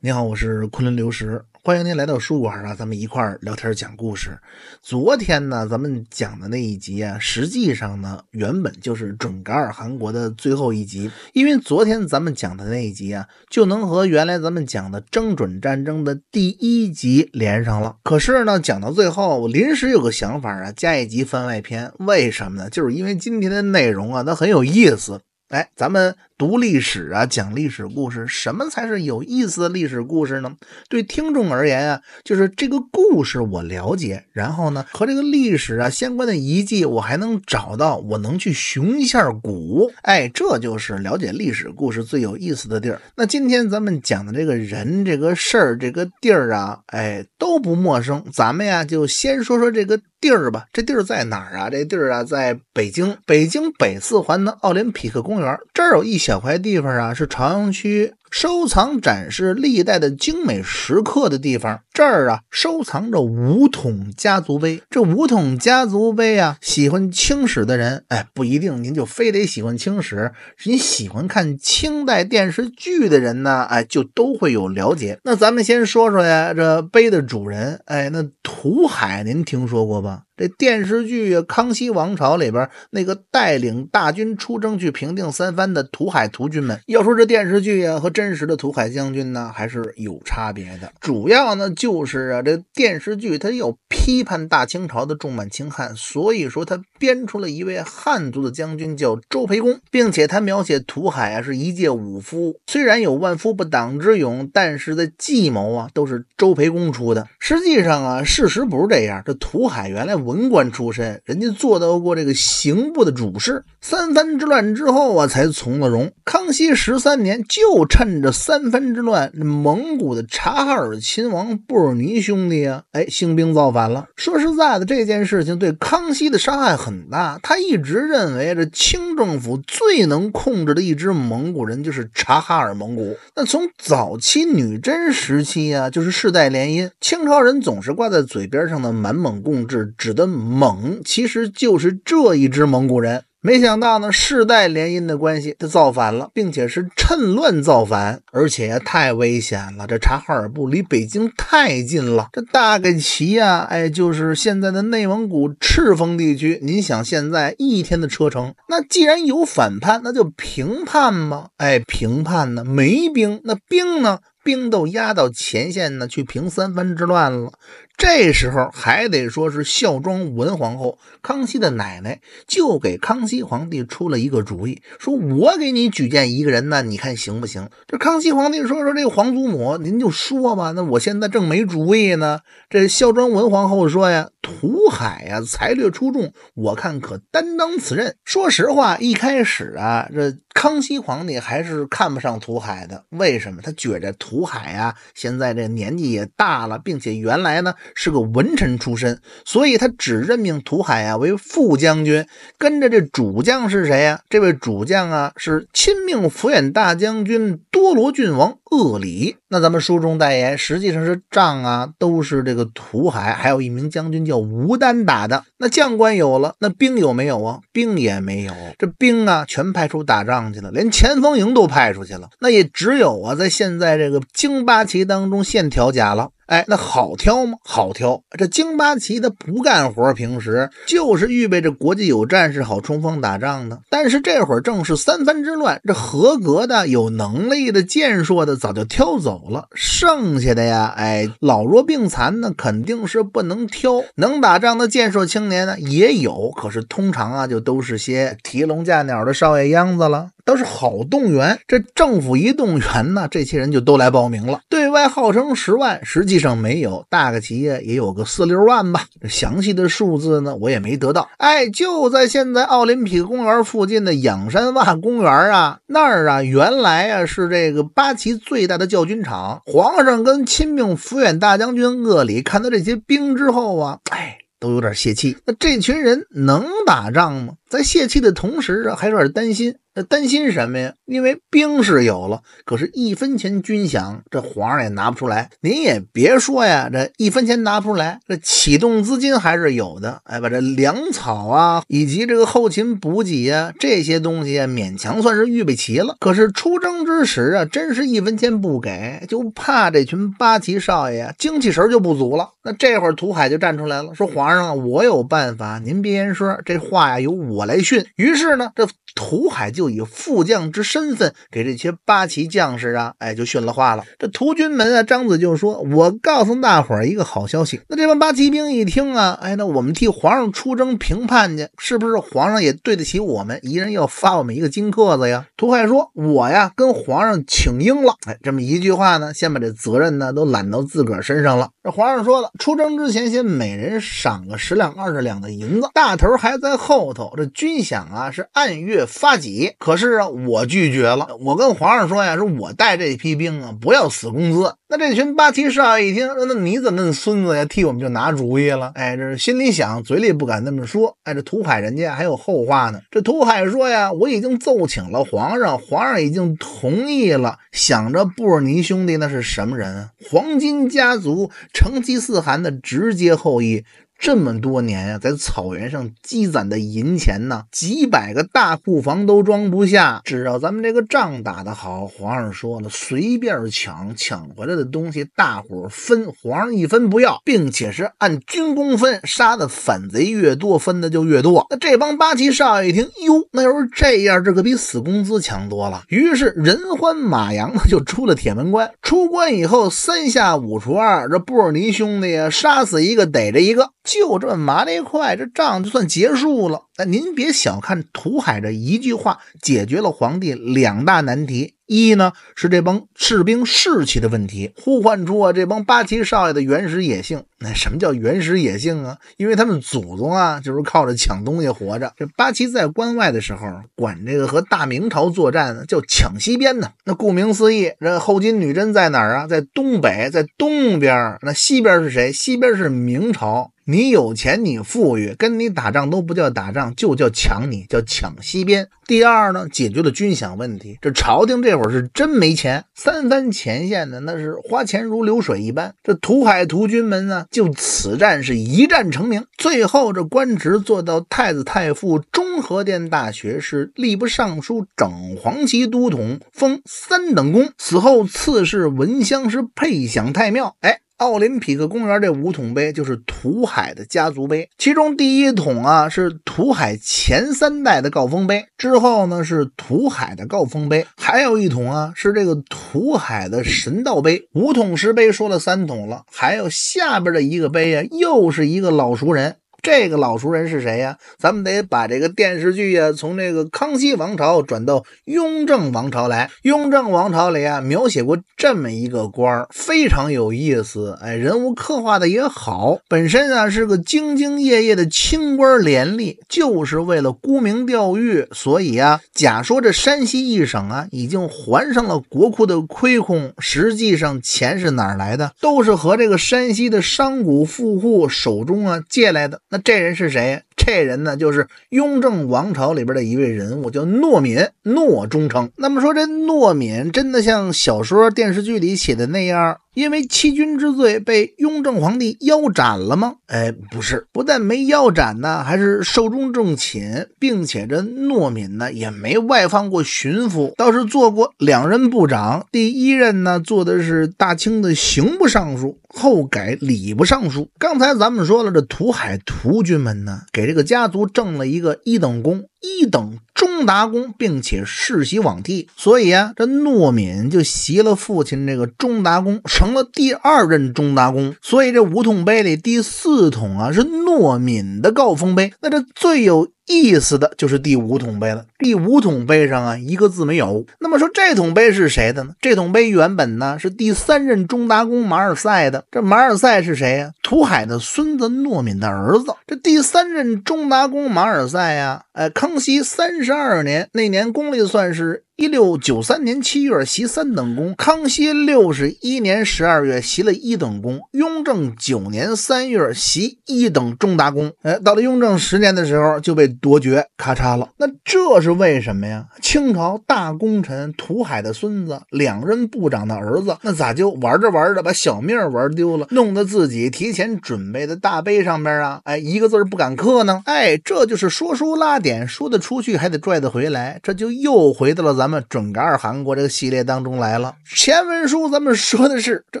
你好，我是昆仑流石，欢迎您来到书馆啊，咱们一块儿聊天讲故事。昨天呢，咱们讲的那一集啊，实际上呢，原本就是准噶尔汗国的最后一集，因为昨天咱们讲的那一集啊，就能和原来咱们讲的征准战争的第一集连上了。可是呢，讲到最后，我临时有个想法啊，加一集番外篇，为什么呢？就是因为今天的内容啊，它很有意思。哎，咱们。读历史啊，讲历史故事，什么才是有意思的历史故事呢？对听众而言啊，就是这个故事我了解，然后呢，和这个历史啊相关的遗迹我还能找到，我能去寻一下古，哎，这就是了解历史故事最有意思的地儿。那今天咱们讲的这个人、这个事儿、这个地儿啊，哎，都不陌生。咱们呀，就先说说这个地儿吧。这地儿在哪儿啊？这地儿啊，在北京，北京北四环的奥林匹克公园。这儿有一小。小块地方啊，是朝阳区。收藏展示历代的精美石刻的地方，这儿啊收藏着五统家族碑。这五统家族碑啊，喜欢清史的人，哎，不一定您就非得喜欢清史，您喜欢看清代电视剧的人呢，哎，就都会有了解。那咱们先说说呀，这碑的主人，哎，那图海您听说过吧？这电视剧《康熙王朝》里边那个带领大军出征去平定三藩的图海、图军们，要说这电视剧呀和这。真实的屠海将军呢，还是有差别的。主要呢，就是啊，这电视剧它要批判大清朝的重满轻汉，所以说它。编出了一位汉族的将军叫周培公，并且他描写土海啊是一介武夫，虽然有万夫不挡之勇，但是的计谋啊都是周培公出的。实际上啊，事实不是这样。这土海原来文官出身，人家做到过这个刑部的主事，三藩之乱之后啊才从了戎。康熙十三年，就趁着三藩之乱，蒙古的察哈尔亲王布尔尼兄弟啊，哎，兴兵造反了。说实在的，这件事情对康熙的伤害很。那他一直认为，这清政府最能控制的一支蒙古人就是察哈尔蒙古。那从早期女真时期啊，就是世代联姻，清朝人总是挂在嘴边上的“满蒙共治”，指的蒙其实就是这一支蒙古人。没想到呢，世代联姻的关系，他造反了，并且是趁乱造反，而且太危险了。这察哈尔部离北京太近了，这大概齐啊，哎，就是现在的内蒙古赤峰地区。您想，现在一天的车程，那既然有反叛，那就平叛嘛。哎，平叛呢？没兵，那兵呢？兵都压到前线呢，去平三藩之乱了。这时候还得说是孝庄文皇后，康熙的奶奶，就给康熙皇帝出了一个主意，说：“我给你举荐一个人呢，你看行不行？”这康熙皇帝说：“说这皇祖母，您就说吧，那我现在正没主意呢。”这孝庄文皇后说：“呀，土海呀，才略出众，我看可担当此任。”说实话，一开始啊，这。康熙皇帝还是看不上图海的，为什么？他觉着图海啊，现在这年纪也大了，并且原来呢是个文臣出身，所以他只任命图海啊为副将军，跟着这主将是谁呀？这位主将啊是亲命抚远大将军多罗郡王鄂礼。那咱们书中代言，实际上是仗啊都是这个图海，还有一名将军叫吴丹打的。那将官有了，那兵有没有啊？兵也没有，这兵啊全派出打仗。上去了，连前锋营都派出去了，那也只有啊，在现在这个京八旗当中现调甲了。哎，那好挑吗？好挑。这京巴旗他不干活，平时就是预备着国际有战事好冲锋打仗的。但是这会儿正是三藩之乱，这合格的、有能力的、健硕的早就挑走了，剩下的呀，哎，老弱病残呢肯定是不能挑。能打仗的健硕青年呢也有，可是通常啊就都是些提笼架鸟的少爷秧子了。要是好动员，这政府一动员呢，这些人就都来报名了。对外号称十万，实际上没有，大个企业也有个四六万吧。这详细的数字呢，我也没得到。哎，就在现在奥林匹克公园附近的仰山洼公园啊，那儿啊，原来啊是这个八旗最大的教军场。皇上跟亲命抚远大将军鄂里看到这些兵之后啊，哎，都有点泄气。那这群人能打仗吗？在泄气的同时啊，还有点担心。那担心什么呀？因为兵是有了，可是，一分钱军饷，这皇上也拿不出来。您也别说呀，这一分钱拿不出来，这启动资金还是有的。哎，把这粮草啊，以及这个后勤补给呀，这些东西啊，勉强算是预备齐了。可是出征之时啊，真是一分钱不给，就怕这群八旗少爷啊，精气神就不足了。那这会儿，图海就站出来了，说：“皇上，我有办法，您别言说，这话呀，有我。”我来训，于是呢，这。涂海就以副将之身份给这些八旗将士啊，哎，就训了话了。这涂军门啊，张子就说：“我告诉大伙儿一个好消息。”那这帮八旗兵一听啊，哎，那我们替皇上出征平叛去，是不是皇上也对得起我们？一人要发我们一个金壳子呀？涂海说：“我呀，跟皇上请缨了。”哎，这么一句话呢，先把这责任呢都揽到自个儿身上了。这皇上说了，出征之前先每人赏个十两、二十两的银子，大头还在后头。这军饷啊，是按月。发给，可是啊，我拒绝了。我跟皇上说呀，说我带这批兵啊，不要死工资。那这群八旗少爷一听，那你怎么孙子呀？替我们就拿主意了？哎，这心里想，嘴里不敢那么说。哎，这图海人家还有后话呢。这图海说呀，我已经奏请了皇上，皇上已经同意了。想着布尔尼兄弟那是什么人？黄金家族成吉思汗的直接后裔。这么多年呀，在草原上积攒的银钱呢，几百个大库房都装不下。只要咱们这个仗打得好，皇上说了，随便抢抢回来的东西，大伙分，皇上一分不要，并且是按军功分，杀的反贼越多，分的就越多。那这帮八旗少爷一听，哟，那要是这样，这可比死工资强多了。于是人欢马扬的就出了铁门关。出关以后，三下五除二，这布尔尼兄弟啊，杀死一个逮着一个。就这么麻利快，这仗就算结束了。那您别小看土海这一句话，解决了皇帝两大难题。一呢是这帮士兵士气的问题，呼唤出啊这帮八旗少爷的原始野性。那什么叫原始野性啊？因为他们祖宗啊就是靠着抢东西活着。这八旗在关外的时候，管这个和大明朝作战叫抢西边呢。那顾名思义，这后金女真在哪儿啊？在东北，在东边。那西边是谁？西边是明朝。你有钱，你富裕，跟你打仗都不叫打仗。就叫抢你，叫抢西边。第二呢，解决了军饷问题。这朝廷这会儿是真没钱，三番前线的那是花钱如流水一般。这土海图军们呢，就此战是一战成名，最后这官职做到太子太傅、中和殿大学士、吏部尚书、整黄旗都统，封三等功。死后赐谥文襄，是配享太庙。哎。奥林匹克公园这五桶杯就是土海的家族杯，其中第一桶啊是土海前三代的高峰杯，之后呢是土海的高峰杯，还有一桶啊是这个土海的神道杯。五桶石杯说了三桶了，还有下边的一个杯啊，又是一个老熟人。这个老熟人是谁呀？咱们得把这个电视剧呀，从这个康熙王朝转到雍正王朝来。雍正王朝里啊，描写过这么一个官儿，非常有意思。哎，人物刻画的也好，本身啊是个兢兢业业的清官，廉吏，就是为了沽名钓誉。所以啊，假说这山西一省啊已经还上了国库的亏空，实际上钱是哪来的？都是和这个山西的商贾富户手中啊借来的。那这人是谁？这人呢，就是雍正王朝里边的一位人物，叫诺敏，诺忠诚。那么说，这诺敏真的像小说、电视剧里写的那样？因为欺君之罪被雍正皇帝腰斩了吗？哎，不是，不但没腰斩呢，还是寿终正寝，并且这诺敏呢也没外放过巡抚，倒是做过两任部长，第一任呢做的是大清的刑部尚书，后改礼部尚书。刚才咱们说了，这土海图军们呢给这个家族挣了一个一等功。一等忠达公，并且世袭罔替，所以啊，这诺敏就袭了父亲这个忠达公，成了第二任忠达公。所以这五桶碑里第四桶啊，是诺敏的高峰碑。那这最有。意思的就是第五桶杯了。第五桶杯上啊，一个字没有。那么说这桶杯是谁的呢？这桶杯原本呢是第三任中达公马尔赛的。这马尔赛是谁呀？图海的孙子，诺敏的儿子。这第三任中达公马尔赛呀，哎，康熙三十二年那年，公历算是。一六九三年七月袭三等功，康熙六十一年十二月袭了一等功，雍正九年三月袭一等重大功。哎，到了雍正十年的时候就被夺爵，咔嚓了。那这是为什么呀？清朝大功臣图海的孙子，两任部长的儿子，那咋就玩着玩着把小命玩丢了，弄得自己提前准备的大碑上边啊，哎，一个字不敢刻呢？哎，这就是说书拉点，说得出去还得拽得回来，这就又回到了咱们。准噶尔汗国这个系列当中来了。前文书咱们说的是，这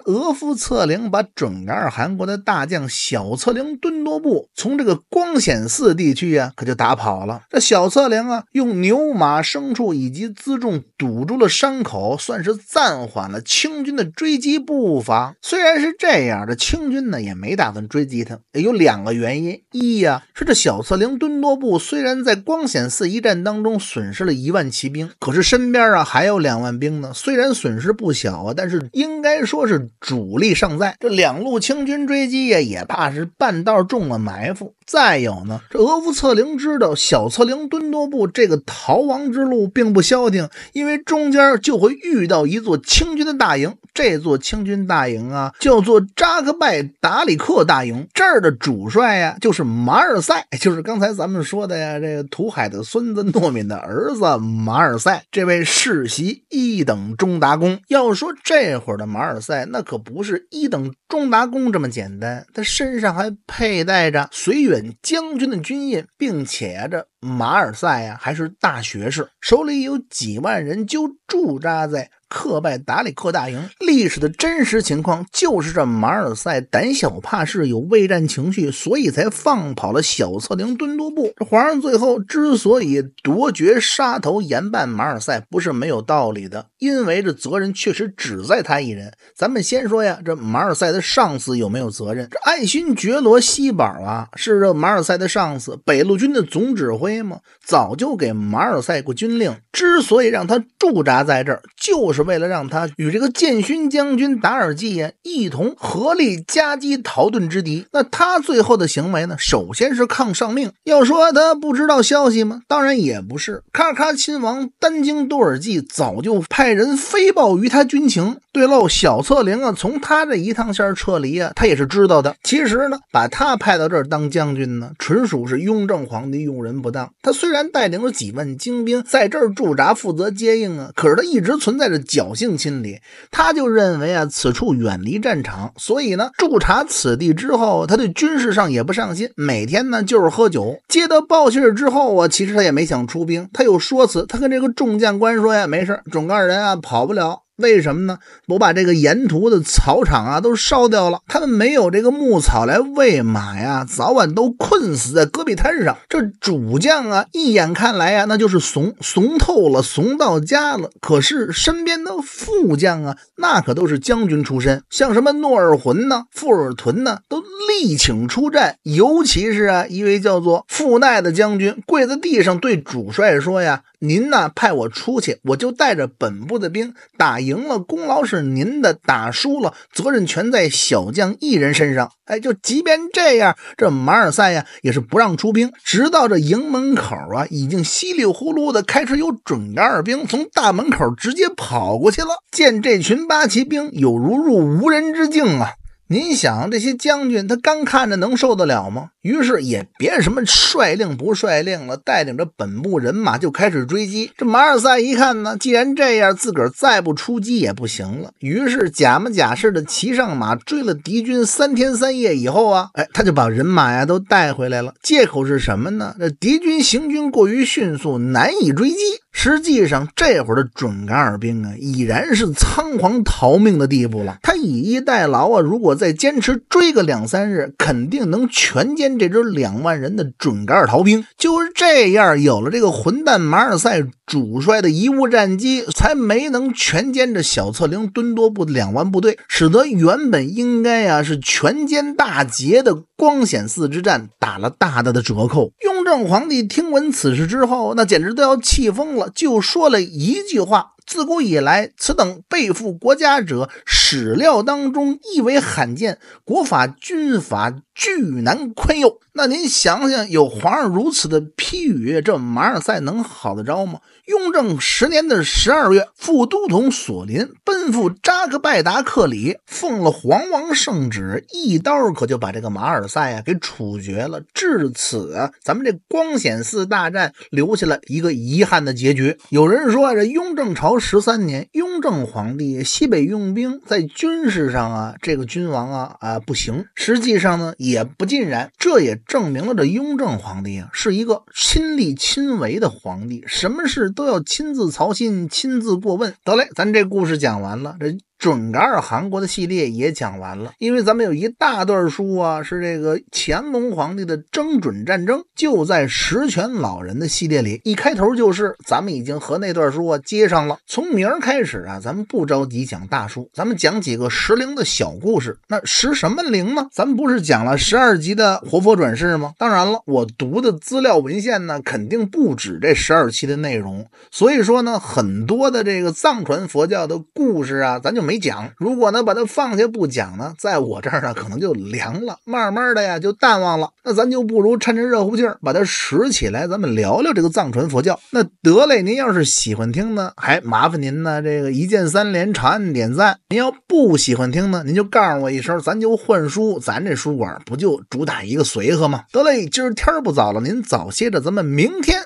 额夫策凌把准噶尔汗国的大将小策凌敦多布从这个光显寺地区呀，可就打跑了。这小策凌啊，用牛马牲畜以及辎重堵住了伤口，算是暂缓了清军的追击步伐。虽然是这样，这清军呢也没打算追击他，有两个原因。一呀，说这小策凌敦多布虽然在光显寺一战当中损失了一万骑兵，可是。身边啊还有两万兵呢，虽然损失不小啊，但是应该说是主力尚在。这两路清军追击呀，也怕是半道中了埋伏。再有呢，这俄夫策灵知道小策灵敦多布这个逃亡之路并不消停，因为中间就会遇到一座清军的大营。这座清军大营啊，叫做扎克拜达里克大营。这儿的主帅呀，就是马尔赛，就是刚才咱们说的呀，这个土海的孙子、诺敏的儿子马尔赛。这位世袭一等中达公。要说这会儿的马尔赛，那可不是一等中达公这么简单，他身上还佩戴着随缘。准将军的军印，并且这马尔塞呀还是大学士，手里有几万人，就驻扎在克拜达里克大营。历史的真实情况就是这马尔塞胆小怕事，有畏战情绪，所以才放跑了小策凌敦多布。这皇上最后之所以夺爵、杀头、严办马尔塞，不是没有道理的。因为这责任确实只在他一人。咱们先说呀，这马尔赛的上司有没有责任？这爱新觉罗·西宝啊，是这马尔赛的上司，北路军的总指挥吗？早就给马尔赛过军令，之所以让他驻扎在这儿，就是为了让他与这个建勋将军达尔济呀一同合力夹击逃遁之敌。那他最后的行为呢？首先是抗上命。要说他不知道消息吗？当然也不是。喀喀亲王丹京多尔济早就派。人飞报于他军情，对喽，小策凌啊，从他这一趟线撤离啊，他也是知道的。其实呢，把他派到这儿当将军呢，纯属是雍正皇帝用人不当。他虽然带领了几万精兵在这儿驻扎，负责接应啊，可是他一直存在着侥幸心理。他就认为啊，此处远离战场，所以呢，驻扎此地之后，他对军事上也不上心，每天呢就是喝酒。接到报信之后啊，其实他也没想出兵，他有说辞，他跟这个众将官说呀，没事准干人。那跑不了，为什么呢？我把这个沿途的草场啊都烧掉了，他们没有这个牧草来喂马呀，早晚都困死在戈壁滩上。这主将啊，一眼看来啊，那就是怂，怂透了，怂到家了。可是身边的副将啊，那可都是将军出身，像什么诺尔浑呢、富尔屯呢，都力请出战。尤其是啊，一位叫做傅奈的将军，跪在地上对主帅说呀。您呢？派我出去，我就带着本部的兵打赢了，功劳是您的；打输了，责任全在小将一人身上。哎，就即便这样，这马尔塞呀也是不让出兵，直到这营门口啊，已经稀里糊涂的开始有准噶尔兵从大门口直接跑过去了。见这群八旗兵有如入无人之境啊！您想这些将军，他刚看着能受得了吗？于是也别什么率令不率令了，带领着本部人马就开始追击。这马尔塞一看呢，既然这样，自个儿再不出击也不行了，于是假模假式的骑上马追了敌军三天三夜以后啊，哎，他就把人马呀都带回来了。借口是什么呢？这敌军行军过于迅速，难以追击。实际上，这会儿的准噶尔兵啊，已然是仓皇逃命的地步了。他以逸待劳啊，如果再坚持追个两三日，肯定能全歼这支两万人的准噶尔逃兵。就是这样，有了这个混蛋马尔赛主帅的贻误战机，才没能全歼这小策凌敦多布的两万部队，使得原本应该啊是全歼大捷的光显寺之战打了大大的折扣。正皇帝听闻此事之后，那简直都要气疯了，就说了一句话。自古以来，此等背负国家者，史料当中亦为罕见。国法军法俱难宽宥。那您想想，有皇上如此的批语，这马尔赛能好得着吗？雍正十年的十二月，副都统索林奔赴扎克拜达克里，奉了皇王圣旨，一刀可就把这个马尔赛啊给处决了。至此，咱们这光显寺大战留下了一个遗憾的结局。有人说，这雍正朝。十三年，雍正皇帝西北用兵，在军事上啊，这个君王啊啊不行。实际上呢，也不尽然，这也证明了这雍正皇帝啊是一个亲力亲为的皇帝，什么事都要亲自操心、亲自过问。得嘞，咱这故事讲完了。这。准噶尔汗国的系列也讲完了，因为咱们有一大段书啊，是这个乾隆皇帝的征准战争，就在十全老人的系列里。一开头就是咱们已经和那段书啊接上了。从明儿开始啊，咱们不着急讲大书，咱们讲几个石灵的小故事。那石什么灵呢？咱们不是讲了十二集的活佛转世吗？当然了，我读的资料文献呢，肯定不止这十二期的内容。所以说呢，很多的这个藏传佛教的故事啊，咱就没。没讲，如果呢把它放下不讲呢，在我这儿呢可能就凉了，慢慢的呀就淡忘了。那咱就不如趁着热乎劲儿把它拾起来，咱们聊聊这个藏传佛教。那得嘞，您要是喜欢听呢，还麻烦您呢这个一键三连，长按点赞。您要不喜欢听呢，您就告诉我一声，咱就换书。咱这书馆不就主打一个随和吗？得嘞，今儿天不早了，您早歇着，咱们明天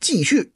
继续。